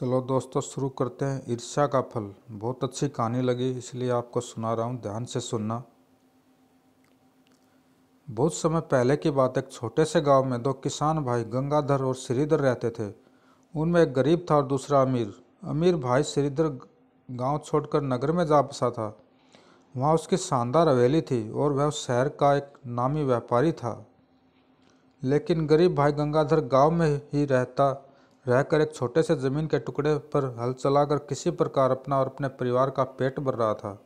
चलो दोस्तों शुरू करते हैं ईर्ष्या का फल बहुत अच्छी कहानी लगी इसलिए आपको सुना रहा हूँ ध्यान से सुनना बहुत समय पहले की बात एक छोटे से गांव में दो किसान भाई गंगाधर और श्रीधर रहते थे उनमें एक गरीब था और दूसरा अमीर अमीर भाई श्रीधर गांव छोड़कर नगर में जा बसा था वहाँ उसकी शानदार हवेली थी और वह शहर का एक नामी व्यापारी था लेकिन गरीब भाई गंगाधर गांव में ही रहता रहकर एक छोटे से ज़मीन के टुकड़े पर हल चलाकर किसी प्रकार अपना और अपने परिवार का पेट भर रहा था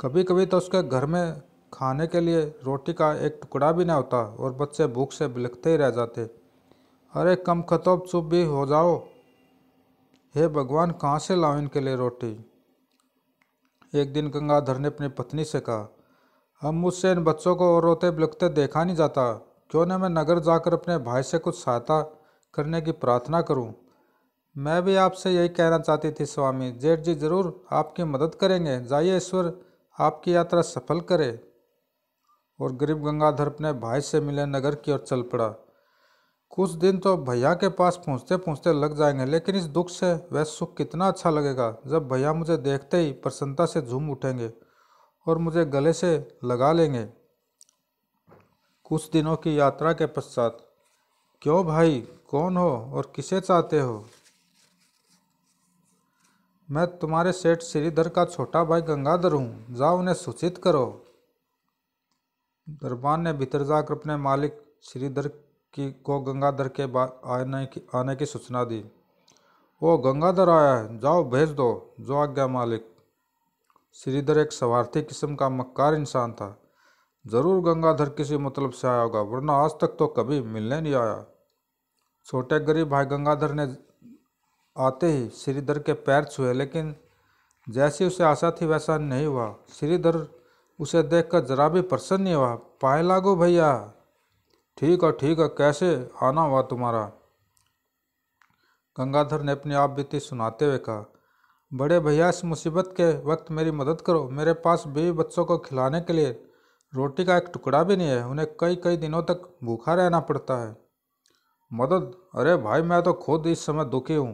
कभी कभी तो उसके घर में खाने के लिए रोटी का एक टुकड़ा भी ना होता और बच्चे भूख से बिलखते ही रह जाते अरे कम खतोब चुप भी हो जाओ हे भगवान कहाँ से लाओ इनके लिए रोटी एक दिन गंगाधर ने अपनी पत्नी से कहा हम मुझसे इन बच्चों को और रोते बिलखते देखा नहीं जाता क्यों न मैं नगर जाकर अपने भाई से कुछ सहायता करने की प्रार्थना करूं। मैं भी आपसे यही कहना चाहती थी स्वामी जेठ जी जरूर आपकी मदद करेंगे जाइए ईश्वर आपकी यात्रा सफल करे और गरीब गंगाधर अपने भाई से मिले नगर की ओर चल पड़ा कुछ दिन तो भैया के पास पहुंचते पहुंचते लग जाएंगे लेकिन इस दुख से वह सुख कितना अच्छा लगेगा जब भैया मुझे देखते ही प्रसन्नता से झूम उठेंगे और मुझे गले से लगा लेंगे कुछ दिनों की यात्रा के पश्चात क्यों भाई कौन हो और किसे चाहते हो मैं तुम्हारे सेठ श्रीधर का छोटा भाई गंगाधर हूँ जाओ उन्हें सूचित करो दरबान ने भीतर जाकर अपने मालिक श्रीधर की को गंगाधर के आने की आने की सूचना दी वो गंगाधर आया है जाओ भेज दो जो आज्ञा मालिक श्रीधर एक स्वार्थी किस्म का मक्कार इंसान था ज़रूर गंगाधर किसी मतलब से आया होगा वरना आज तक तो कभी मिलने नहीं आया छोटे गरीब भाई गंगाधर ने आते ही श्रीधर के पैर छुए लेकिन जैसी उसे आशा थी वैसा नहीं हुआ श्रीधर उसे देखकर जरा भी प्रसन्न नहीं हुआ पाए लागो भैया ठीक है ठीक है कैसे आना हुआ तुम्हारा गंगाधर ने अपनी आप बीती सुनाते हुए कहा बड़े भैया इस मुसीबत के वक्त मेरी मदद करो मेरे पास बीवी बच्चों को खिलाने के लिए रोटी का एक टुकड़ा भी नहीं है उन्हें कई कई दिनों तक भूखा रहना पड़ता है मदद अरे भाई मैं तो खुद इस समय दुखी हूँ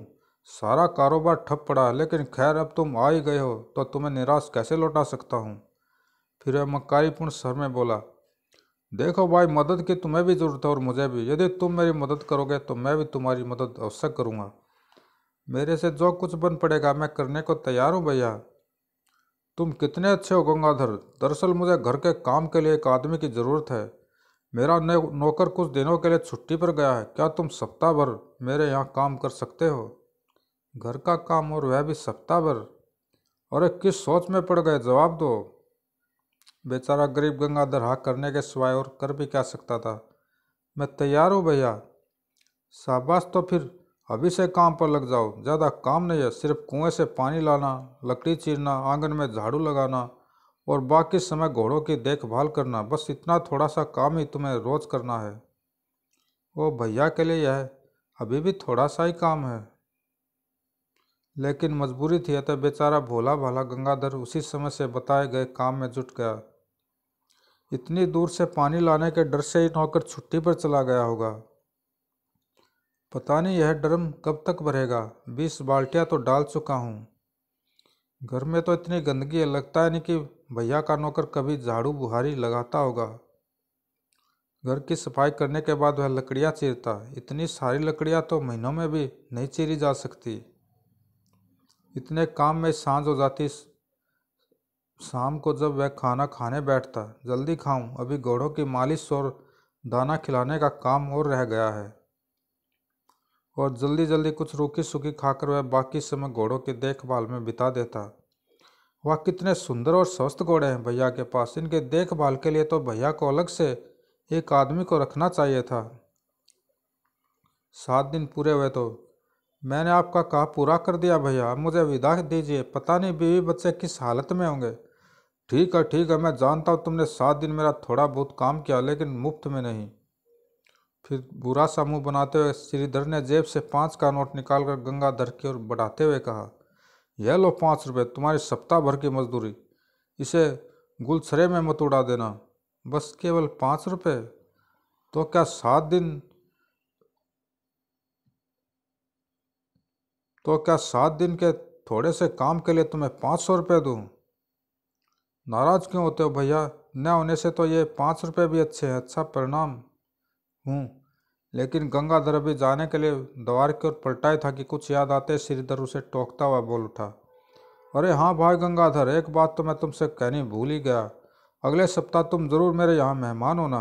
सारा कारोबार ठप पड़ा है लेकिन खैर अब तुम आ ही गए हो तो तुम्हें निराश कैसे लौटा सकता हूँ फिर वह मक्कारीपूर्ण सर में बोला देखो भाई मदद की तुम्हें भी ज़रूरत है और मुझे भी यदि तुम मेरी मदद करोगे तो मैं भी तुम्हारी मदद अवश्य करूँगा मेरे से जो कुछ बन पड़ेगा मैं करने को तैयार हूँ भैया तुम कितने अच्छे हो गंगाधर दरअसल मुझे घर के काम के लिए एक आदमी की ज़रूरत है मेरा नौकर कुछ दिनों के लिए छुट्टी पर गया है क्या तुम सप्ताह भर मेरे यहाँ काम कर सकते हो घर का काम और वह भी सप्ताह भर अरे किस सोच में पड़ गए जवाब दो बेचारा गरीब गंगाधर हाँ करने के सिवाय और कर भी क्या सकता था मैं तैयार हूँ भैया शाबाश तो फिर अभी से काम पर लग जाओ ज़्यादा काम नहीं है सिर्फ कुएं से पानी लाना लकड़ी चीरना आंगन में झाड़ू लगाना और बाकी समय घोड़ों की देखभाल करना बस इतना थोड़ा सा काम ही तुम्हें रोज करना है वो भैया के लिए यह अभी भी थोड़ा सा ही काम है लेकिन मजबूरी थी अतः बेचारा भोला भाला गंगाधर उसी समय से बताए गए काम में जुट गया इतनी दूर से पानी लाने के डर से ही नौकर छुट्टी पर चला गया होगा पता नहीं यह ड्रम कब तक भरेगा बीस बाल्टियाँ तो डाल चुका हूँ घर में तो इतनी गंदगी है लगता है नहीं कि भैया का नौकर कभी झाड़ू बुहारी लगाता होगा घर की सफाई करने के बाद वह लकड़ियाँ चीरता इतनी सारी लकड़ियाँ तो महीनों में भी नहीं चीरी जा सकती इतने काम में सांझ हो जाती शाम को जब वह खाना खाने बैठता जल्दी खाऊं अभी घोड़ों की मालिश और दाना खिलाने का काम और रह गया है और जल्दी जल्दी कुछ रूखी सूखी खाकर वह बाकी समय घोड़ों की देखभाल में बिता देता वह कितने सुंदर और स्वस्थ घोड़े हैं भैया के पास इनके देखभाल के लिए तो भैया को अलग से एक आदमी को रखना चाहिए था सात दिन पूरे हुए तो मैंने आपका कहा पूरा कर दिया भैया मुझे विदा दीजिए पता नहीं बीवी बच्चे किस हालत में होंगे ठीक है ठीक है मैं जानता हूँ तुमने सात दिन मेरा थोड़ा बहुत काम किया लेकिन मुफ्त में नहीं फिर बुरा सा मुँह बनाते हुए श्रीधर ने जेब से पाँच का नोट निकालकर गंगाधर की ओर बढ़ाते हुए कहा यह लो पाँच रुपये तुम्हारी सप्ताह भर की मजदूरी इसे गुलसरे में मत उड़ा देना बस केवल पाँच रुपये तो क्या सात दिन तो क्या सात दिन के थोड़े से काम के लिए तुम्हें पाँच सौ रुपये दूँ नाराज क्यों होते हो भैया न होने से तो ये पाँच रुपये भी अच्छे हैं अच्छा परिणाम हूँ लेकिन गंगा अभी जाने के लिए द्वार की ओर पलटाए था कि कुछ याद आते श्रीधर उसे टोकता हुआ बोल उठा अरे हाँ भाई गंगाधर एक बात तो मैं तुमसे कहनी भूल ही गया अगले सप्ताह तुम जरूर मेरे यहाँ मेहमान होना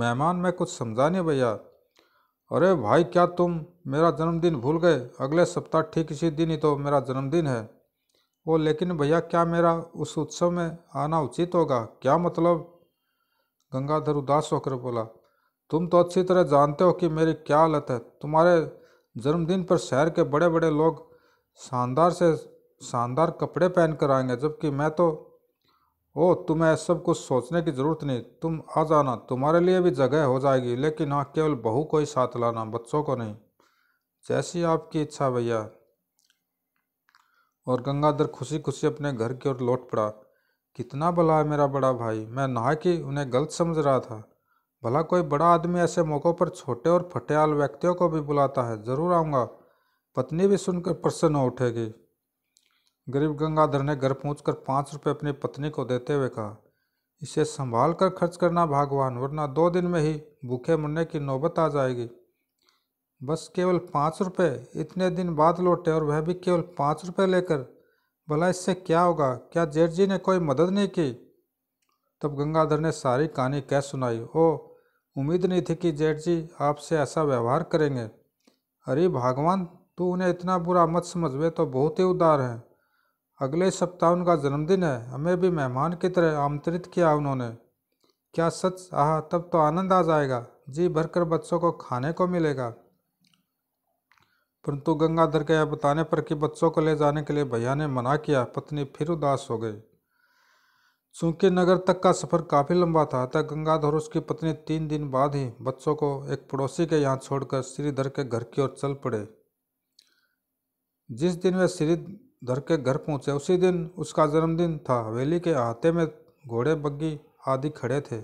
मेहमान मैं कुछ समझा नहीं भैया अरे भाई क्या तुम मेरा जन्मदिन भूल गए अगले सप्ताह ठीक इसी दिन ही तो मेरा जन्मदिन है वो लेकिन भैया क्या मेरा उस उत्सव में आना उचित होगा क्या मतलब गंगाधर उदास होकर बोला तुम तो अच्छी तरह जानते हो कि मेरी क्या हालत है तुम्हारे जन्मदिन पर शहर के बड़े बड़े लोग शानदार से शानदार कपड़े पहन कर आएंगे जबकि मैं तो ओ तुम्हें सब कुछ सोचने की ज़रूरत नहीं तुम आ जाना तुम्हारे लिए भी जगह हो जाएगी लेकिन हाँ केवल बहू को ही साथ लाना बच्चों को नहीं जैसी आपकी इच्छा भैया और गंगाधर खुशी खुशी अपने घर की ओर लौट पड़ा कितना भला है मेरा बड़ा भाई मैं नहा कि उन्हें गलत समझ रहा था भला कोई बड़ा आदमी ऐसे मौक़ों पर छोटे और फटियाल व्यक्तियों को भी बुलाता है ज़रूर आऊँगा पत्नी भी सुनकर प्रसन्न हो उठेगी गरीब गंगाधर ने घर पहुँच कर पाँच रुपये अपनी पत्नी को देते हुए कहा इसे संभाल कर खर्च करना भगवान वरना दो दिन में ही भूखे मरने की नौबत आ जाएगी बस केवल पाँच रुपये इतने दिन बाद लौटे और वह भी केवल पाँच रुपये लेकर भला इससे क्या होगा क्या जेठ जी ने कोई मदद नहीं की तब गंगाधर ने सारी कहानी कह सुनाई ओ उम्मीद नहीं थी कि जेठ जी आपसे ऐसा व्यवहार करेंगे अरे भगवान तू उन्हें इतना बुरा मत समझ वे तो बहुत ही उदार हैं अगले सप्ताह उनका जन्मदिन है हमें भी मेहमान की तरह आमंत्रित किया उन्होंने क्या सच आह तब तो आनंद आ जाएगा जी भरकर बच्चों को खाने को मिलेगा परंतु गंगाधर के यह बताने पर कि बच्चों को ले जाने के लिए भैया ने मना किया पत्नी फिर उदास हो गई चूंकि नगर तक का सफ़र काफ़ी लंबा था अतः गंगाधर उसकी पत्नी तीन दिन बाद ही बच्चों को एक पड़ोसी के यहाँ छोड़कर श्रीधर के घर की ओर चल पड़े जिस दिन वे श्रीधर के घर पहुँचे उसी दिन उसका जन्मदिन था हवेली के अहाते में घोड़े बग्गी आदि खड़े थे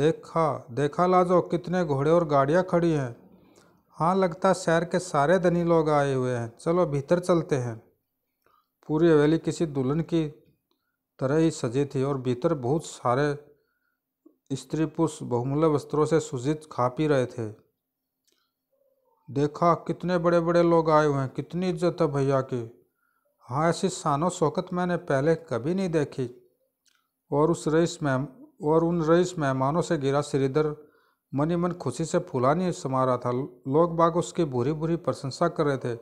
देखा देखा लाजो कितने घोड़े और गाड़ियाँ खड़ी हैं हाँ लगता शहर के सारे धनी लोग आए हुए हैं चलो भीतर चलते हैं पूरी हवेली किसी दुल्हन की तरह ही सजे थे और भीतर बहुत सारे स्त्री पुरुष बहुमूल्य वस्त्रों से सुजित खा पी रहे थे देखा कितने बड़े बड़े लोग आए हुए हैं कितनी इज्जत है भैया की हाँ ऐसी शानो शौकत मैंने पहले कभी नहीं देखी और उस रईस में और उन रईस मेहमानों से गिरा श्रीधर मन ही मन खुशी से नहीं समा रहा था लोग बाग उसकी बुरी बुरी प्रशंसा कर रहे थे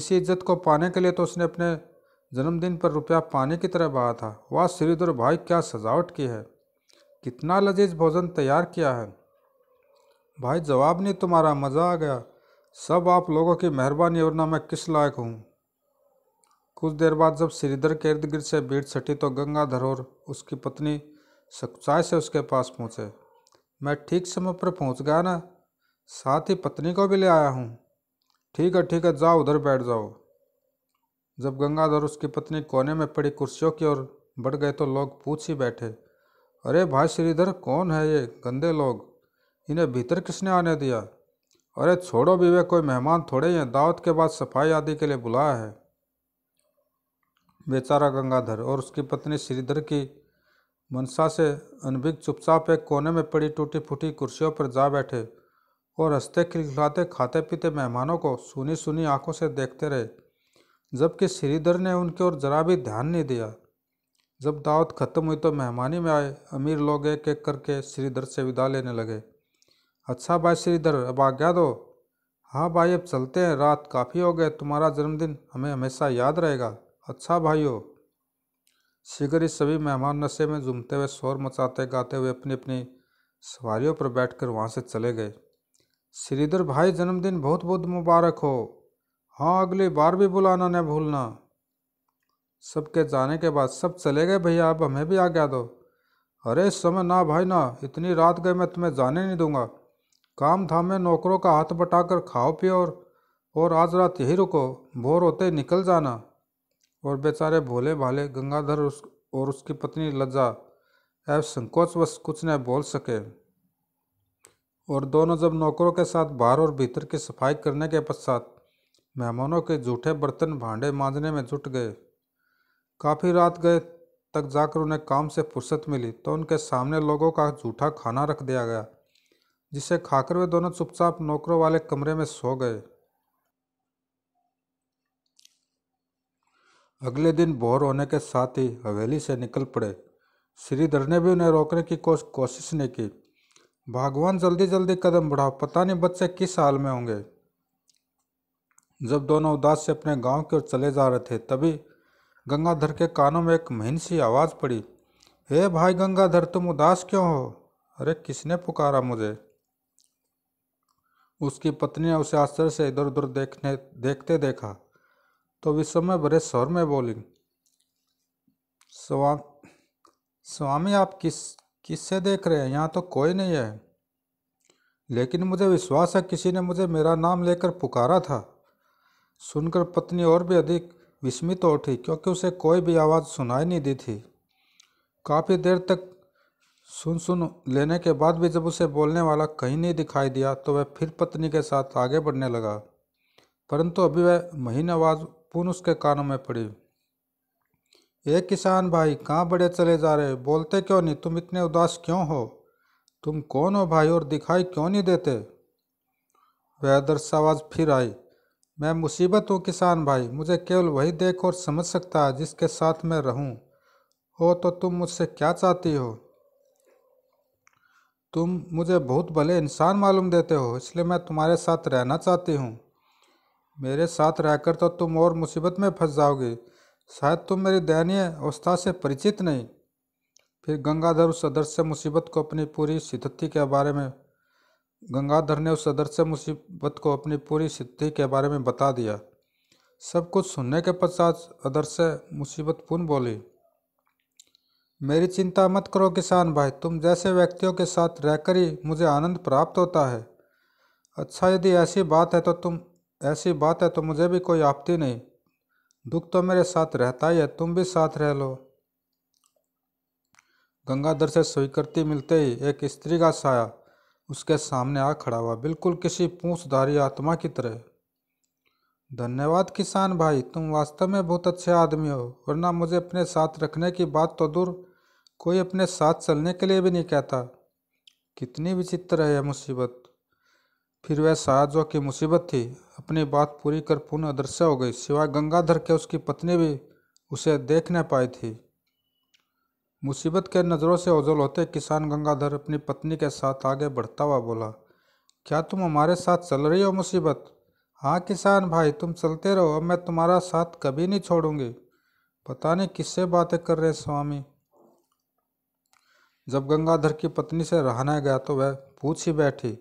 इसी इज्जत को पाने के लिए तो उसने अपने जन्मदिन पर रुपया पानी की तरह बहा था वाह श्रीधर भाई क्या सजावट की है कितना लजीज भोजन तैयार किया है भाई जवाब नहीं तुम्हारा मज़ा आ गया सब आप लोगों की मेहरबानी और ना मैं किस लायक हूँ कुछ देर बाद जब श्रीधर के इर्द गिर्द से भीड़ सटी तो गंगाधर और उसकी पत्नी सच्चाई से उसके पास पहुँचे मैं ठीक समय पर पहुँच गया ना साथ ही पत्नी को भी ले आया हूँ ठीक है ठीक है जाओ उधर बैठ जाओ जब गंगाधर उसकी पत्नी कोने में पड़ी कुर्सियों की ओर बढ़ गए तो लोग पूछ ही बैठे अरे भाई श्रीधर कौन है ये गंदे लोग इन्हें भीतर किसने आने दिया अरे छोड़ो भी वे कोई मेहमान थोड़े हैं दावत के बाद सफाई आदि के लिए बुलाया है बेचारा गंगाधर और उसकी पत्नी श्रीधर की मनसा से अनभिग चुपचाप एक कोने में पड़ी टूटी फूटी कुर्सियों पर जा बैठे और हंसते खिलखिलाते खाते पीते मेहमानों को सुनी सुनी आंखों से देखते रहे जबकि श्रीधर ने उनके ओर जरा भी ध्यान नहीं दिया जब दावत ख़त्म हुई तो मेहमानी में आए अमीर लोग एक एक करके श्रीधर से विदा लेने लगे अच्छा भाई श्रीधर अब आज्ञा दो हाँ भाई अब चलते हैं रात काफ़ी हो गए तुम्हारा जन्मदिन हमें हमेशा याद रहेगा अच्छा भाई हो शीघ्र ही सभी मेहमान नशे में जुमते हुए शोर मचाते गाते हुए अपनी अपनी सवारियों पर बैठकर वहाँ से चले गए श्रीधर भाई जन्मदिन बहुत बहुत मुबारक हो हाँ अगली बार भी बुलाना न भूलना सबके जाने के बाद सब चले गए भैया अब हमें भी गया दो अरे इस समय ना भाई ना इतनी रात गए मैं तुम्हें जाने नहीं दूंगा काम था मैं नौकरों का हाथ बटाकर खाओ पियो और, और आज रात यही रुको भोर होते निकल जाना और बेचारे भोले भाले गंगाधर उस और उसकी पत्नी लज्जा संकोच बस कुछ न बोल सके और दोनों जब नौकरों के साथ बाहर और भीतर की सफाई करने के पश्चात मेहमानों के झूठे बर्तन भांडे मांजने में जुट गए काफ़ी रात गए तक जाकर उन्हें काम से फुर्सत मिली तो उनके सामने लोगों का झूठा खाना रख दिया गया जिसे खाकर वे दोनों चुपचाप नौकरों वाले कमरे में सो गए अगले दिन बोर होने के साथ ही हवेली से निकल पड़े श्रीधर ने भी उन्हें रोकने की कोश, कोशिश नहीं की भगवान जल्दी जल्दी कदम बढ़ाओ पता नहीं बच्चे किस हाल में होंगे जब दोनों उदास से अपने गांव की ओर चले जा रहे थे तभी गंगाधर के कानों में एक महीन सी आवाज़ पड़ी हे भाई गंगाधर तुम उदास क्यों हो अरे किसने पुकारा मुझे उसकी पत्नी ने उसे आश्चर्य से इधर उधर देखने देखते देखा तो में भरे स्वर में बोली स्वाम स्वामी आप किस किस से देख रहे हैं यहाँ तो कोई नहीं है लेकिन मुझे विश्वास है किसी ने मुझे मेरा नाम लेकर पुकारा था सुनकर पत्नी और भी अधिक विस्मित हो उठी क्योंकि उसे कोई भी आवाज़ सुनाई नहीं दी थी काफ़ी देर तक सुन सुन लेने के बाद भी जब उसे बोलने वाला कहीं नहीं दिखाई दिया तो वह फिर पत्नी के साथ आगे बढ़ने लगा परंतु अभी वह महीन आवाज़ पुनः उसके कानों में पड़ी एक किसान भाई कहाँ बड़े चले जा रहे बोलते क्यों नहीं तुम इतने उदास क्यों हो तुम कौन हो भाई और दिखाई क्यों नहीं देते वह आदर्श आवाज़ फिर आई मैं मुसीबत हूँ किसान भाई मुझे केवल वही देख और समझ सकता है जिसके साथ मैं रहूँ हो तो तुम मुझसे क्या चाहती हो तुम मुझे बहुत भले इंसान मालूम देते हो इसलिए मैं तुम्हारे साथ रहना चाहती हूँ मेरे साथ रहकर तो तुम और मुसीबत में फंस जाओगी शायद तुम मेरी दयनीय अवस्था से परिचित नहीं फिर गंगाधर उस सदर से मुसीबत को अपनी पूरी स्थिति के बारे में गंगाधर ने उस सदस्य मुसीबत को अपनी पूरी सिद्धि के बारे में बता दिया सब कुछ सुनने के पश्चात अदर्श मुसीबत पूर्ण बोली मेरी चिंता मत करो किसान भाई तुम जैसे व्यक्तियों के साथ रहकर ही मुझे आनंद प्राप्त होता है अच्छा यदि ऐसी बात है तो तुम ऐसी बात है तो मुझे भी कोई आपत्ति नहीं दुख तो मेरे साथ रहता ही है तुम भी साथ रह लो गंगाधर से स्वीकृति मिलते ही एक स्त्री का साया उसके सामने आ खड़ा हुआ बिल्कुल किसी पूछधारी आत्मा की तरह धन्यवाद किसान भाई तुम वास्तव में बहुत अच्छे आदमी हो वरना मुझे अपने साथ रखने की बात तो दूर कोई अपने साथ चलने के लिए भी नहीं कहता कितनी विचित्र है यह मुसीबत फिर वह शायद जो की मुसीबत थी अपनी बात पूरी कर पूर्ण अदृश्य हो गई सिवाय गंगाधर के उसकी पत्नी भी उसे देख न पाई थी मुसीबत के नज़रों से ओझल होते किसान गंगाधर अपनी पत्नी के साथ आगे बढ़ता हुआ बोला क्या तुम हमारे साथ चल रही हो मुसीबत हाँ किसान भाई तुम चलते रहो अब मैं तुम्हारा साथ कभी नहीं छोड़ूंगी पता नहीं किससे बातें कर रहे स्वामी जब गंगाधर की पत्नी से रहना गया तो वह पूछ ही बैठी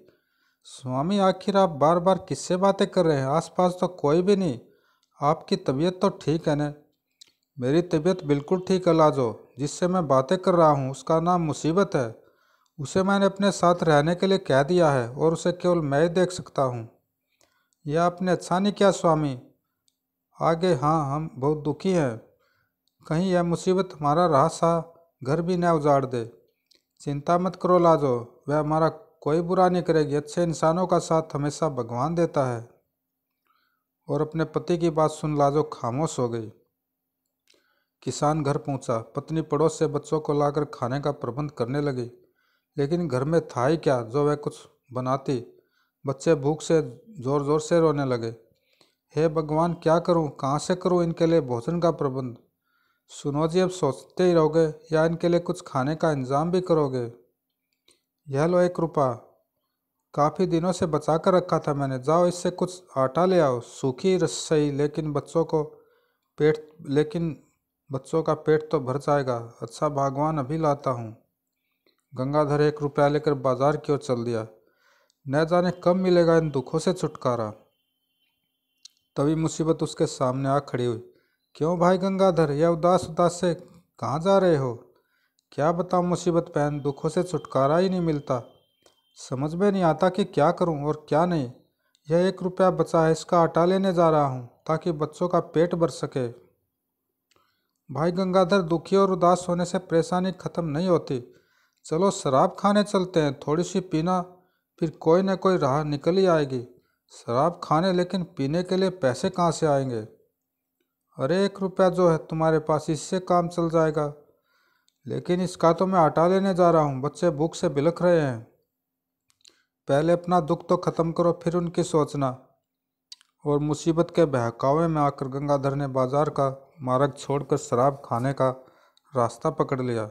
स्वामी आखिर आप बार बार किससे बातें कर रहे हैं आसपास तो कोई भी नहीं आपकी तबीयत तो ठीक है न मेरी तबीयत बिल्कुल ठीक है लाजो जिससे मैं बातें कर रहा हूँ उसका नाम मुसीबत है उसे मैंने अपने साथ रहने के लिए कह दिया है और उसे केवल मैं ही देख सकता हूँ यह आपने अच्छा नहीं किया स्वामी आगे हाँ हम बहुत दुखी हैं कहीं यह मुसीबत हमारा रहा सा घर भी न उजाड़ दे चिंता मत करो लाजो वह हमारा कोई बुरा नहीं करेगी अच्छे इंसानों का साथ हमेशा भगवान देता है और अपने पति की बात सुन लाजो खामोश हो गई किसान घर पहुंचा पत्नी पड़ोस से बच्चों को लाकर खाने का प्रबंध करने लगी लेकिन घर में था ही क्या जो वह कुछ बनाती बच्चे भूख से ज़ोर ज़ोर से रोने लगे हे भगवान क्या करूं कहां से करूं इनके लिए भोजन का प्रबंध सुनो जी अब सोचते ही रहोगे या इनके लिए कुछ खाने का इंतजाम भी करोगे यह लो एक रुपा काफ़ी दिनों से बचा कर रखा था मैंने जाओ इससे कुछ आटा ले आओ सूखी रस सही लेकिन बच्चों को पेट लेकिन बच्चों का पेट तो भर जाएगा अच्छा भगवान अभी लाता हूँ गंगाधर एक रुपया लेकर बाजार की ओर चल दिया न जाने कब मिलेगा इन दुखों से छुटकारा तभी मुसीबत उसके सामने आ खड़ी हुई क्यों भाई गंगाधर यह उदास उदास से कहाँ जा रहे हो क्या बताऊँ मुसीबत पहन दुखों से छुटकारा ही नहीं मिलता समझ में नहीं आता कि क्या करूँ और क्या नहीं यह एक रुपया बचा है इसका आटा लेने जा रहा हूँ ताकि बच्चों का पेट भर सके भाई गंगाधर दुखी और उदास होने से परेशानी खत्म नहीं होती चलो शराब खाने चलते हैं थोड़ी सी पीना फिर कोई ना कोई राह निकल ही आएगी शराब खाने लेकिन पीने के लिए पैसे कहाँ से आएंगे अरे एक रुपया जो है तुम्हारे पास इससे काम चल जाएगा लेकिन इसका तो मैं हटा लेने जा रहा हूँ बच्चे भूख से बिलख रहे हैं पहले अपना दुख तो ख़त्म करो फिर उनकी सोचना और मुसीबत के बहकावे में आकर गंगाधर ने बाजार का मार्ग छोड़कर शराब खाने का रास्ता पकड़ लिया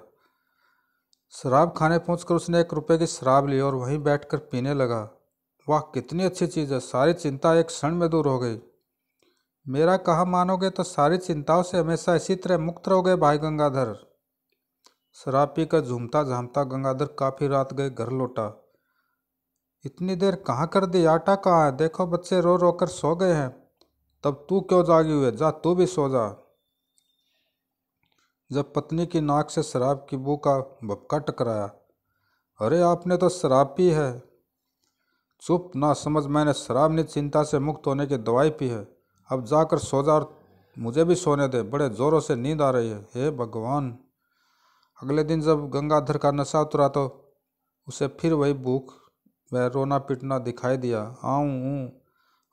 शराब खाने पहुंचकर उसने एक रुपए की शराब ली और वहीं बैठकर पीने लगा वाह कितनी अच्छी चीज़ है सारी चिंता एक क्षण में दूर हो गई मेरा कहा मानोगे तो सारी चिंताओं से हमेशा इसी तरह मुक्त रहोगे भाई गंगाधर शराब पीकर झूमता झामता गंगाधर काफ़ी रात गए घर लौटा इतनी देर कहाँ कर दी आटा कहाँ है देखो बच्चे रो रो कर सो गए हैं तब तू क्यों जागी हुए जा तू भी सो जा जब पत्नी की नाक से शराब की बू का बपका टकराया अरे आपने तो शराब पी है चुप ना समझ मैंने शराब नहीं चिंता से मुक्त होने की दवाई पी है अब जाकर सो जा मुझे भी सोने दे बड़े ज़ोरों से नींद आ रही है हे भगवान अगले दिन जब गंगाधर का नशा उतरा तो उसे फिर वही भूख वह रोना पीटना दिखाई दिया आऊँ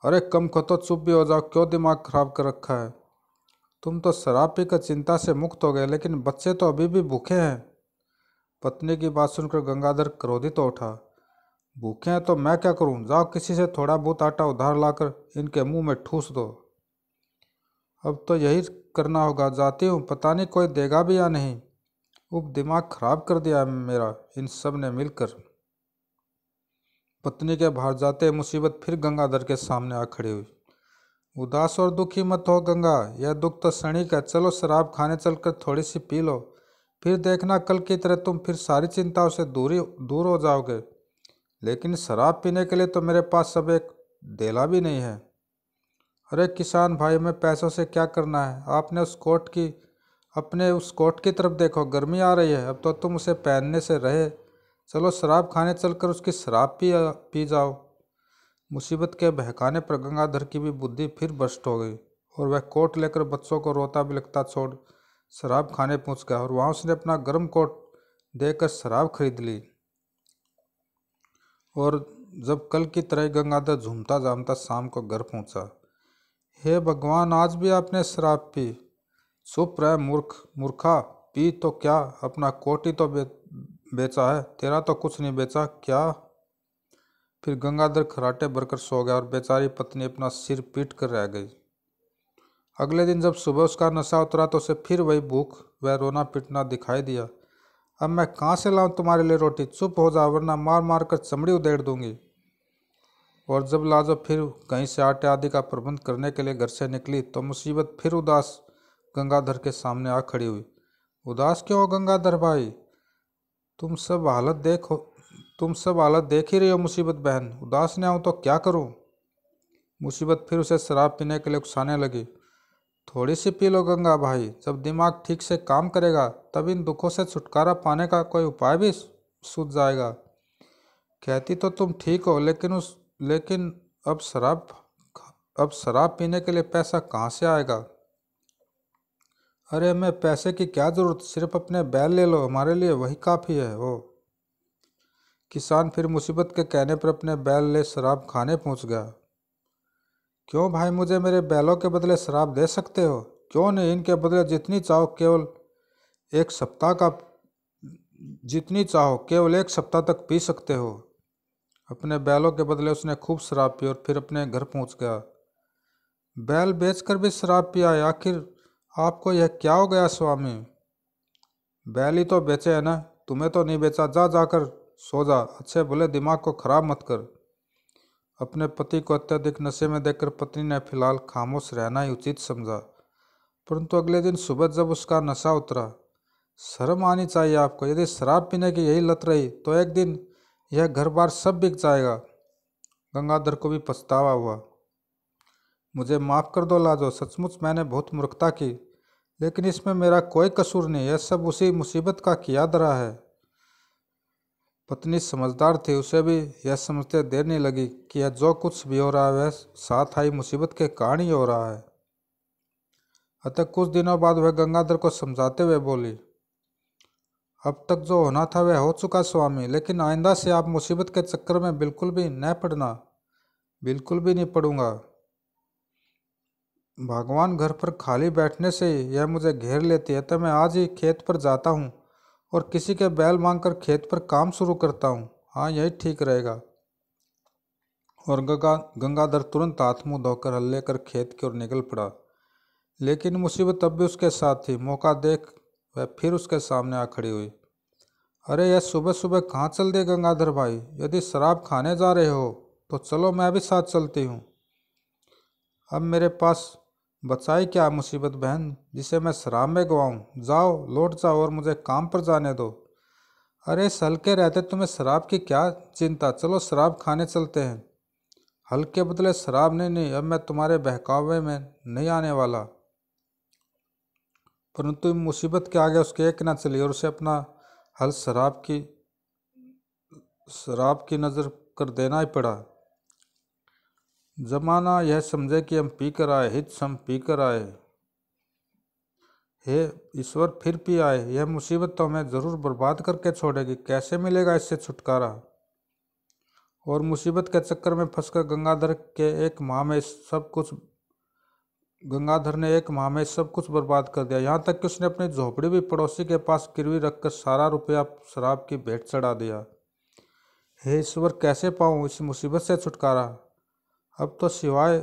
अरे कम खो तो चुप भी हो जाओ क्यों दिमाग खराब कर रखा है तुम तो शराब पीकर चिंता से मुक्त हो गए लेकिन बच्चे तो अभी भी भूखे हैं पत्नी की बात सुनकर गंगाधर क्रोधित तो उठा भूखे हैं तो मैं क्या करूं? जाओ किसी से थोड़ा बहुत आटा उधार लाकर इनके मुंह में ठूस दो अब तो यही करना होगा जाती हूँ पता नहीं कोई देगा भी या नहीं उप दिमाग खराब कर दिया मेरा इन सब ने मिलकर पत्नी के बाहर जाते मुसीबत फिर गंगाधर के सामने आ खड़ी हुई उदास और दुखी मत हो गंगा यह दुख तो सणी का चलो शराब खाने चलकर थोड़ी सी पी लो फिर देखना कल की तरह तुम फिर सारी चिंताओं से दूरी दूर हो जाओगे लेकिन शराब पीने के लिए तो मेरे पास सब एक देला भी नहीं है अरे किसान भाई मैं पैसों से क्या करना है आपने उस कोट की अपने उस कोट की तरफ देखो गर्मी आ रही है अब तो तुम उसे पहनने से रहे चलो शराब खाने चलकर उसकी शराब पी पी जाओ मुसीबत के बहकाने पर गंगाधर की भी बुद्धि फिर भ्रष्ट हो गई और वह कोट लेकर बच्चों को रोता बिलखता छोड़ शराब खाने पहुंच गया और वहाँ उसने अपना गर्म कोट देकर शराब खरीद ली और जब कल की तरह गंगाधर झूमता जामता शाम को घर पहुंचा हे भगवान आज भी आपने शराब पी चुप रह मूर्ख मूर्खा पी तो क्या अपना कोट ही तो बे, बेचा है तेरा तो कुछ नहीं बेचा क्या फिर गंगाधर खराटे भरकर सो गया और बेचारी पत्नी अपना सिर पीट कर रह गई अगले दिन जब सुबह उसका नशा उतरा तो उसे फिर वही भूख वह रोना पीटना दिखाई दिया अब मैं कहाँ से लाऊं तुम्हारे लिए रोटी चुप हो जा वरना मार मार कर चमड़ी उदेड़ दूंगी और जब लाजो फिर कहीं से आटे आदि का प्रबंध करने के लिए घर से निकली तो मुसीबत फिर उदास गंगाधर के सामने आ खड़ी हुई उदास क्यों हो गंगाधर भाई तुम सब हालत देखो तुम सब हालत देख ही रही हो मुसीबत बहन उदास न आऊँ तो क्या करूँ मुसीबत फिर उसे शराब पीने के लिए उकसाने लगी थोड़ी सी पी लो गंगा भाई जब दिमाग ठीक से काम करेगा तब इन दुखों से छुटकारा पाने का कोई उपाय भी सूझ जाएगा कहती तो तुम ठीक हो लेकिन उस लेकिन अब शराब अब शराब पीने के लिए पैसा कहाँ से आएगा अरे हमें पैसे की क्या ज़रूरत सिर्फ अपने बैल ले लो हमारे लिए वही काफ़ी है वो किसान फिर मुसीबत के कहने पर अपने बैल ले शराब खाने पहुंच गया क्यों भाई मुझे मेरे बैलों के बदले शराब दे सकते हो क्यों नहीं इनके बदले जितनी चाहो केवल एक सप्ताह का जितनी चाहो केवल एक सप्ताह तक पी सकते हो अपने बैलों के बदले उसने खूब शराब पी और फिर अपने घर पहुंच गया बैल बेचकर भी शराब पिया आखिर आपको यह क्या हो गया स्वामी बैल ही तो बेचे है ना तुम्हें तो नहीं बेचा जा जाकर सो जा अच्छे भले दिमाग को खराब मत कर अपने पति को अत्यधिक नशे में देखकर पत्नी ने फिलहाल खामोश रहना ही उचित समझा परंतु अगले दिन सुबह जब उसका नशा उतरा शर्म आनी चाहिए आपको यदि शराब पीने की यही लत रही तो एक दिन यह घर बार सब बिक जाएगा गंगाधर को भी पछतावा हुआ मुझे माफ़ कर दो लाजो सचमुच मैंने बहुत मूर्खता की लेकिन इसमें मेरा कोई कसूर नहीं यह सब उसी मुसीबत का किया दरा है पत्नी समझदार थी उसे भी यह समझते देर नहीं लगी कि यह जो कुछ भी हो रहा है वह साथ आई मुसीबत के कारण ही हो रहा है अतः कुछ दिनों बाद वह गंगाधर को समझाते हुए बोली अब तक जो होना था वह हो चुका स्वामी लेकिन आइंदा से आप मुसीबत के चक्कर में बिल्कुल भी न पड़ना बिल्कुल भी नहीं पड़ूंगा भगवान घर पर खाली बैठने से यह मुझे घेर लेती है तो मैं आज ही खेत पर जाता हूँ और किसी के बैल मांग कर खेत पर काम शुरू करता हूँ हाँ यही ठीक रहेगा और गंगा गंगाधर तुरंत हाथ मुँह धोकर हल्ले कर खेत की ओर निकल पड़ा लेकिन मुसीबत तब भी उसके साथ थी मौका देख वह फिर उसके सामने आ खड़ी हुई अरे यह सुबह सुबह कहाँ चल दे गंगाधर भाई यदि शराब खाने जा रहे हो तो चलो मैं भी साथ चलती हूँ अब मेरे पास बचाई क्या मुसीबत बहन जिसे मैं शराब में गवाऊँ जाओ लौट जाओ और मुझे काम पर जाने दो अरे हल्के रहते तुम्हें शराब की क्या चिंता चलो शराब खाने चलते हैं हल्के बदले शराब नहीं नहीं अब मैं तुम्हारे बहकावे में नहीं आने वाला परंतु मुसीबत के आगे उसके एक ना चली और उसे अपना हल शराब की शराब की नज़र कर देना ही पड़ा ज़माना यह समझे कि हम पी कर आए हित सम पी कर आए हे ईश्वर फिर पी आए यह मुसीबत तो हमें ज़रूर बर्बाद करके छोड़ेगी कैसे मिलेगा इससे छुटकारा और मुसीबत के चक्कर में फंसकर गंगाधर के एक माह में सब कुछ गंगाधर ने एक माह में सब कुछ बर्बाद कर दिया यहाँ तक कि उसने अपनी झोपड़ी भी पड़ोसी के पास गिरवी रखकर सारा रुपया शराब की भेंट चढ़ा दिया हे ईश्वर कैसे पाऊँ इस मुसीबत से छुटकारा अब तो सिवाय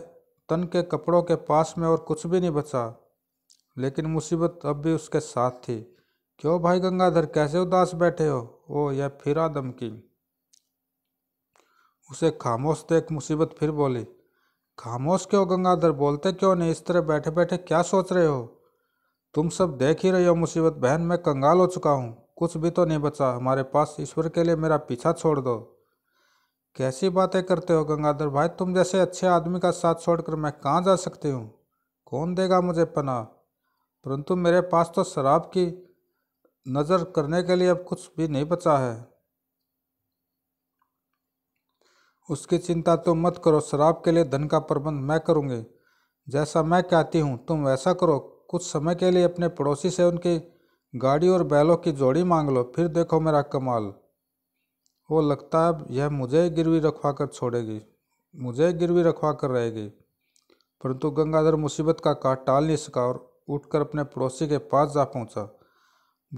तन के कपड़ों के पास में और कुछ भी नहीं बचा लेकिन मुसीबत अब भी उसके साथ थी क्यों भाई गंगाधर कैसे उदास बैठे हो ओ यह फिरा दमकी उसे खामोश देख मुसीबत फिर बोली खामोश क्यों गंगाधर बोलते क्यों नहीं इस तरह बैठे बैठे क्या सोच रहे हो तुम सब देख ही रहे हो मुसीबत बहन मैं कंगाल हो चुका हूँ कुछ भी तो नहीं बचा हमारे पास ईश्वर के लिए मेरा पीछा छोड़ दो कैसी बातें करते हो गंगाधर भाई तुम जैसे अच्छे आदमी का साथ छोड़कर मैं कहाँ जा सकती हूँ कौन देगा मुझे पना परंतु मेरे पास तो शराब की नज़र करने के लिए अब कुछ भी नहीं बचा है उसकी चिंता तो मत करो शराब के लिए धन का प्रबंध मैं करूँगी जैसा मैं कहती हूँ तुम वैसा करो कुछ समय के लिए अपने पड़ोसी से उनकी गाड़ी और बैलों की जोड़ी मांग लो फिर देखो मेरा कमाल वो लगता है यह मुझे गिरवी रखवा कर छोड़ेगी मुझे गिरवी रखवा कर रहेगी परंतु गंगाधर मुसीबत का काट टाल नहीं सका और उठकर अपने पड़ोसी के पास जा पहुंचा।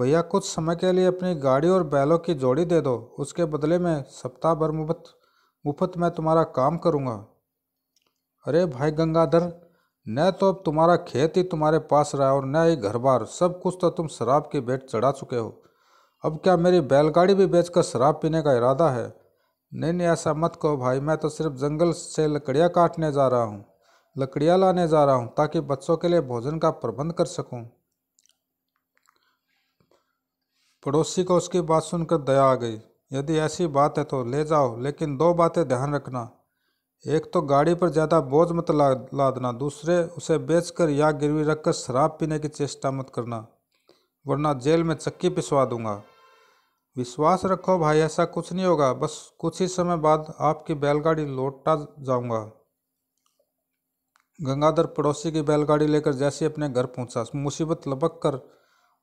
भैया कुछ समय के लिए अपनी गाड़ी और बैलों की जोड़ी दे दो उसके बदले में सप्ताह भर मुफ्त मुफ्त में तुम्हारा काम करूँगा अरे भाई गंगाधर न तो अब तुम्हारा खेत ही तुम्हारे पास रहा और न ही घर बार सब कुछ तो तुम शराब की बेट चढ़ा चुके हो अब क्या मेरी बैलगाड़ी भी बेचकर शराब पीने का इरादा है नहीं नहीं ऐसा मत कहो भाई मैं तो सिर्फ जंगल से लकड़ियाँ काटने जा रहा हूँ लकड़ियाँ लाने जा रहा हूँ ताकि बच्चों के लिए भोजन का प्रबंध कर सकूँ पड़ोसी को उसकी बात सुनकर दया आ गई यदि ऐसी बात है तो ले जाओ लेकिन दो बातें ध्यान रखना एक तो गाड़ी पर ज़्यादा बोझ मत ला लादना दूसरे उसे बेचकर या गिरवी रखकर शराब पीने की चेष्टा मत करना वरना जेल में चक्की पिसवा दूंगा विश्वास रखो भाई ऐसा कुछ नहीं होगा बस कुछ ही समय बाद आपकी बैलगाड़ी लौटा जाऊंगा गंगाधर पड़ोसी की बैलगाड़ी लेकर जैसे अपने घर पहुंचा मुसीबत लपक कर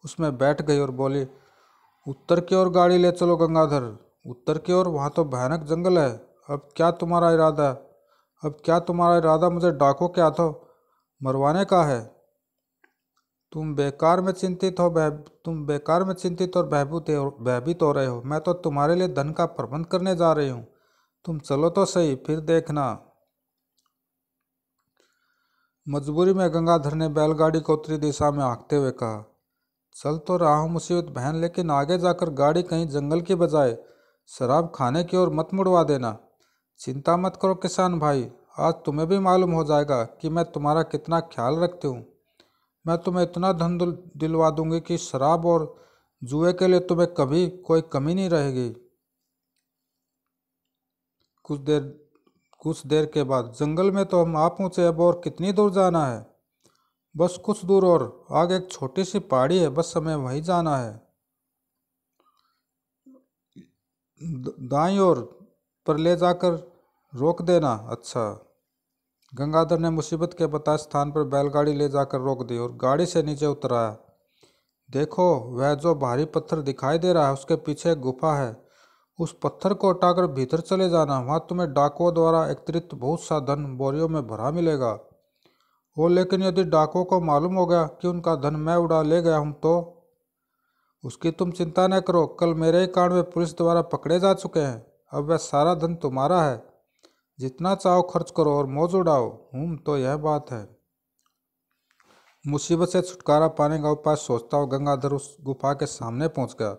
उसमें बैठ गई और बोली उत्तर की ओर गाड़ी ले चलो गंगाधर उत्तर की ओर वहाँ तो भयानक जंगल है अब क्या तुम्हारा इरादा अब क्या तुम्हारा इरादा मुझे डाको के हाथों मरवाने का है तुम बेकार में चिंतित हो तुम बेकार में चिंतित और भयभूत भयभीत हो रहे हो मैं तो तुम्हारे लिए धन का प्रबंध करने जा रही हूँ तुम चलो तो सही फिर देखना मजबूरी में गंगाधर ने बैलगाड़ी को उत्तरी दिशा में आँखते हुए कहा चल तो रहा हूँ मुसीबत बहन लेकिन आगे जाकर गाड़ी कहीं जंगल की बजाय शराब खाने की ओर मत मुड़वा देना चिंता मत करो किसान भाई आज तुम्हें भी मालूम हो जाएगा कि मैं तुम्हारा कितना ख्याल रखती हूँ मैं तुम्हें इतना धन दिलवा दूंगी कि शराब और जुए के लिए तुम्हें कभी कोई कमी नहीं रहेगी कुछ देर कुछ देर के बाद जंगल में तो हम आ पहुँचे अब और कितनी दूर जाना है बस कुछ दूर और आगे एक छोटी सी पहाड़ी है बस हमें वहीं जाना है दाई और पर ले जाकर रोक देना अच्छा गंगाधर ने मुसीबत के बताए स्थान पर बैलगाड़ी ले जाकर रोक दी और गाड़ी से नीचे आया देखो वह जो भारी पत्थर दिखाई दे रहा है उसके पीछे एक गुफा है उस पत्थर को हटाकर भीतर चले जाना वहाँ तुम्हें डाकुओं द्वारा एकत्रित बहुत सा धन बोरियों में भरा मिलेगा वो लेकिन यदि डाकुओं को मालूम हो गया कि उनका धन मैं उड़ा ले गया हूँ तो उसकी तुम चिंता न करो कल मेरे ही कांड में पुलिस द्वारा पकड़े जा चुके हैं अब वह सारा धन तुम्हारा है जितना चाहो खर्च करो और मौज उड़ाओ हूँ तो यह बात है मुसीबत से छुटकारा पाने का उपाय सोचता हुआ गंगाधर उस गुफा के सामने पहुंच गया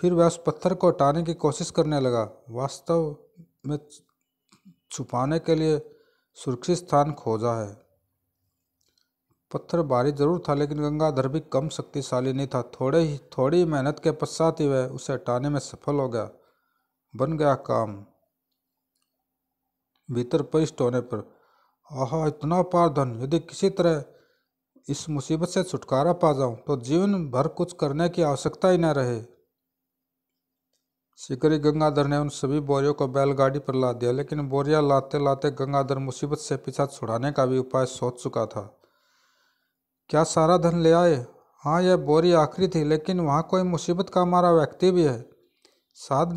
फिर वह उस पत्थर को हटाने की कोशिश करने लगा वास्तव में छुपाने के लिए सुरक्षित स्थान खोजा है पत्थर भारी जरूर था लेकिन गंगाधर भी कम शक्तिशाली नहीं था थोड़े ही थोड़ी मेहनत के पश्चात ही वह उसे हटाने में सफल हो गया बन गया काम भीतर प्रविष्ट होने पर आह इतना पार धन यदि किसी तरह इस मुसीबत से छुटकारा पा जाऊं तो जीवन भर कुछ करने की आवश्यकता ही न रहे सिकरी गंगाधर ने उन सभी बोरियों को बैलगाड़ी पर ला दिया लेकिन बोरिया लाते लाते गंगाधर मुसीबत से पीछा छुड़ाने का भी उपाय सोच चुका था क्या सारा धन ले आए हाँ यह बोरी आखिरी थी लेकिन वहाँ कोई मुसीबत का हमारा व्यक्ति भी है सात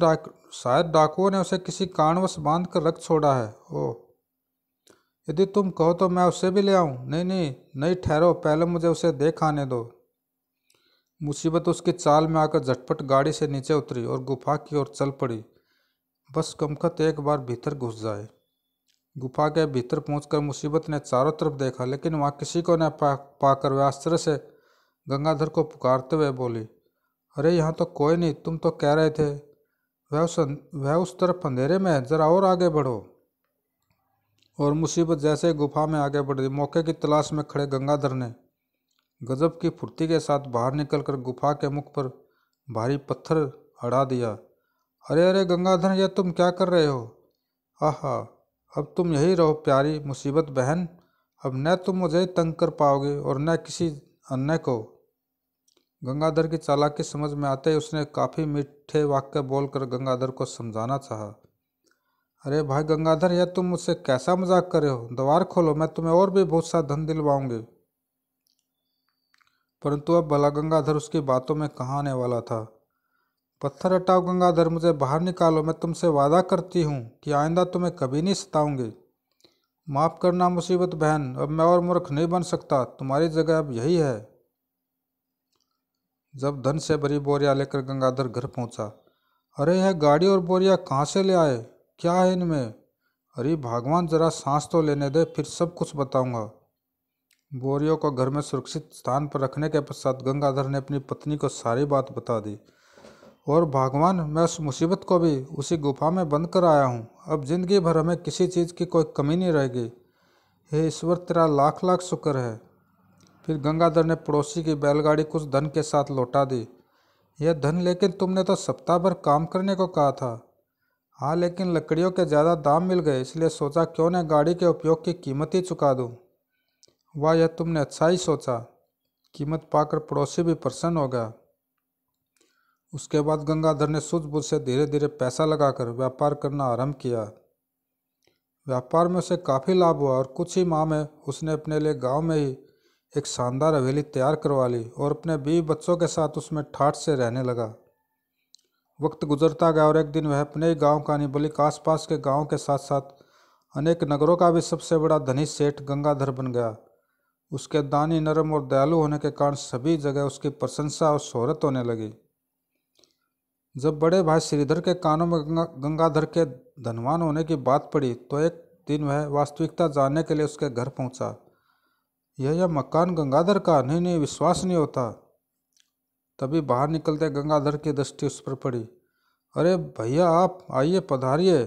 शायद डाकुओं ने उसे किसी कारणवश बांध कर रख छोड़ा है ओ यदि तुम कहो तो मैं उसे भी ले आऊँ नहीं नहीं नहीं ठहरो पहले मुझे उसे देख आने दो मुसीबत उसकी चाल में आकर झटपट गाड़ी से नीचे उतरी और गुफा की ओर चल पड़ी बस कमखत एक बार भीतर घुस जाए गुफा के भीतर पहुंचकर मुसीबत ने चारों तरफ देखा लेकिन वहाँ किसी को न पा पाकर वह आश्चर्य से गंगाधर को पुकारते हुए बोली अरे यहाँ तो कोई नहीं तुम तो कह रहे थे वह उस अं, वह उस तरफ अंधेरे में है ज़रा और आगे बढ़ो और मुसीबत जैसे गुफा में आगे बढ़ गई मौके की तलाश में खड़े गंगाधर ने गजब की फुर्ती के साथ बाहर निकलकर गुफा के मुख पर भारी पत्थर अड़ा दिया अरे अरे गंगाधर यह तुम क्या कर रहे हो आह अब तुम यही रहो प्यारी मुसीबत बहन अब न तुम मुझे तंग कर पाओगे और न किसी अन्य को गंगाधर की चालाकी समझ में आते ही उसने काफ़ी मीठे वाक्य बोलकर गंगाधर को समझाना चाहा अरे भाई गंगाधर यह तुम मुझसे कैसा मजाक कर रहे हो द्वार खोलो मैं तुम्हें और भी बहुत सा धन दिलवाऊंगी परंतु अब भला गंगाधर उसकी बातों में कहाँ आने वाला था पत्थर हटाओ गंगाधर मुझे बाहर निकालो मैं तुमसे वादा करती हूँ कि आइंदा तुम्हें कभी नहीं सताऊंगी माफ़ करना मुसीबत बहन अब मैं और मूर्ख नहीं बन सकता तुम्हारी जगह अब यही है जब धन से भरी बोरिया लेकर गंगाधर घर पहुंचा अरे यह गाड़ी और बोरिया कहाँ से ले आए क्या है इनमें अरे भगवान जरा सांस तो लेने दे फिर सब कुछ बताऊंगा बोरियों को घर में सुरक्षित स्थान पर रखने के पश्चात गंगाधर ने अपनी पत्नी को सारी बात बता दी और भगवान मैं उस मुसीबत को भी उसी गुफा में बंद कर आया हूँ अब जिंदगी भर हमें किसी चीज़ की कोई कमी नहीं रहेगी हे ईश्वर तेरा लाख लाख शुक्र है फिर गंगाधर ने पड़ोसी की बैलगाड़ी कुछ धन के साथ लौटा दी यह धन लेकिन तुमने तो सप्ताह भर काम करने को कहा था हाँ लेकिन लकड़ियों के ज़्यादा दाम मिल गए इसलिए सोचा क्यों न गाड़ी के उपयोग की कीमत ही चुका दूँ वाह यह तुमने अच्छा ही सोचा कीमत पाकर पड़ोसी भी प्रसन्न हो गया उसके बाद गंगाधर ने सूझबूझ से धीरे धीरे पैसा लगाकर व्यापार करना आरंभ किया व्यापार में उसे काफ़ी लाभ हुआ और कुछ ही माह में उसने अपने लिए गांव में ही एक शानदार हवेली तैयार करवा ली और अपने बीवी बच्चों के साथ उसमें ठाठ से रहने लगा वक्त गुजरता गया और एक दिन वह अपने ही गाँव का नहीं बल्कि आसपास के गाँव के साथ साथ अनेक नगरों का भी सबसे बड़ा धनी सेठ गंगाधर बन गया उसके दानी नरम और दयालु होने के कारण सभी जगह उसकी प्रशंसा और शोहरत होने लगी जब बड़े भाई श्रीधर के कानों में गंगाधर के धनवान होने की बात पड़ी तो एक दिन वह वास्तविकता जानने के लिए उसके घर पहुंचा। यह या मकान गंगाधर का नहीं नहीं विश्वास नहीं होता तभी बाहर निकलते गंगाधर की दृष्टि उस पर पड़ी अरे भैया आप आइए पधारिए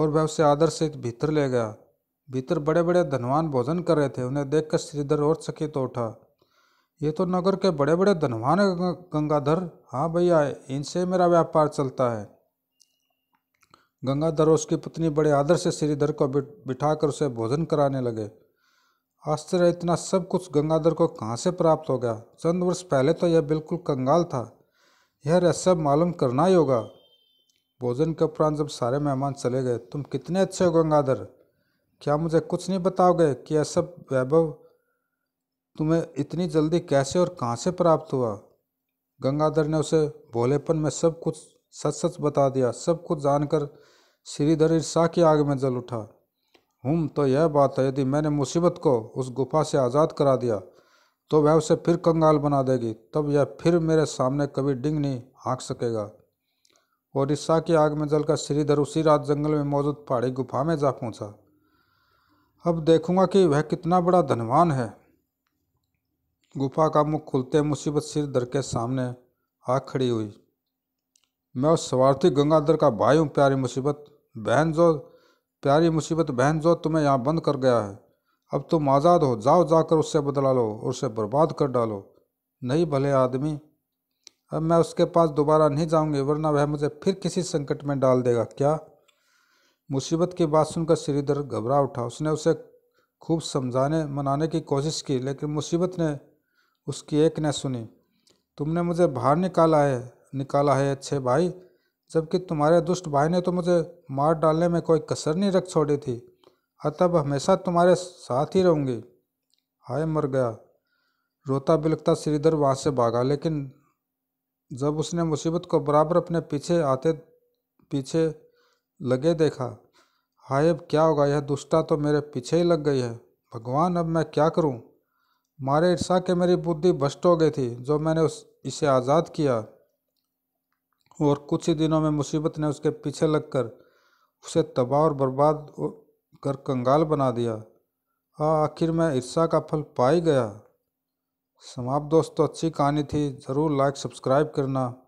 और वह उसे आदर से भीतर ले गया भीतर बड़े बड़े धनवान भोजन कर रहे थे उन्हें देखकर श्रीधर और तो उठा ये तो नगर के बड़े बड़े धनवान है गंगाधर हाँ भैया इनसे मेरा व्यापार चलता है गंगाधर और उसकी पत्नी बड़े आदर से श्रीधर को बिठाकर उसे भोजन कराने लगे आश्चर्य इतना सब कुछ गंगाधर को कहाँ से प्राप्त हो गया चंद वर्ष पहले तो यह बिल्कुल कंगाल था यह रहस्य मालूम करना ही होगा भोजन के उपरांत जब सारे मेहमान चले गए तुम कितने अच्छे हो गंगाधर क्या मुझे कुछ नहीं बताओगे कि यह सब वैभव तुम्हें इतनी जल्दी कैसे और कहाँ से प्राप्त हुआ गंगाधर ने उसे भोलेपन में सब कुछ सच सच बता दिया सब कुछ जानकर श्रीधर ईर्षा की आग में जल उठा हम तो यह बात है यदि मैंने मुसीबत को उस गुफा से आज़ाद करा दिया तो वह उसे फिर कंगाल बना देगी तब यह फिर मेरे सामने कभी डिंग नहीं हाँक सकेगा ओडिशा की आग में जलकर श्रीधर उसी रात जंगल में मौजूद पहाड़ी गुफा में जा पहुंचा अब देखूंगा कि वह कितना बड़ा धनवान है गुफा का मुख खुलते मुसीबत श्रीधर के सामने आग खड़ी हुई मैं उस स्वार्थी गंगाधर का भाई हूँ प्यारी मुसीबत बहन जो प्यारी मुसीबत बहन जो तुम्हें यहाँ बंद कर गया है अब तुम आज़ाद हो जाओ जाकर उससे बदला लो और उसे बर्बाद कर डालो नहीं भले आदमी अब मैं उसके पास दोबारा नहीं जाऊंगी वरना वह मुझे फिर किसी संकट में डाल देगा क्या मुसीबत की बात सुनकर श्रीधर घबरा उठा उसने उसे खूब समझाने मनाने की कोशिश की लेकिन मुसीबत ने उसकी एक न सुनी तुमने मुझे बाहर निकाला है निकाला है अच्छे भाई जबकि तुम्हारे दुष्ट भाई ने तो मुझे मार डालने में कोई कसर नहीं रख छोड़ी थी अतब हमेशा तुम्हारे साथ ही रहूँगी हाय मर गया रोता बिलकता श्रीधर वहाँ से भागा लेकिन जब उसने मुसीबत को बराबर अपने पीछे आते पीछे लगे देखा हाय अब क्या होगा यह दुष्टा तो मेरे पीछे ही लग गई है भगवान अब मैं क्या करूं? मारे ईर्षा के मेरी बुद्धि भ्रष्ट हो गई थी जो मैंने उस इसे आज़ाद किया और कुछ ही दिनों में मुसीबत ने उसके पीछे लगकर उसे तबाह और बर्बाद कर कंगाल बना दिया आ आखिर में ईर्षा का फल पा ही गया समाप्त दोस्तों अच्छी कहानी थी ज़रूर लाइक सब्सक्राइब करना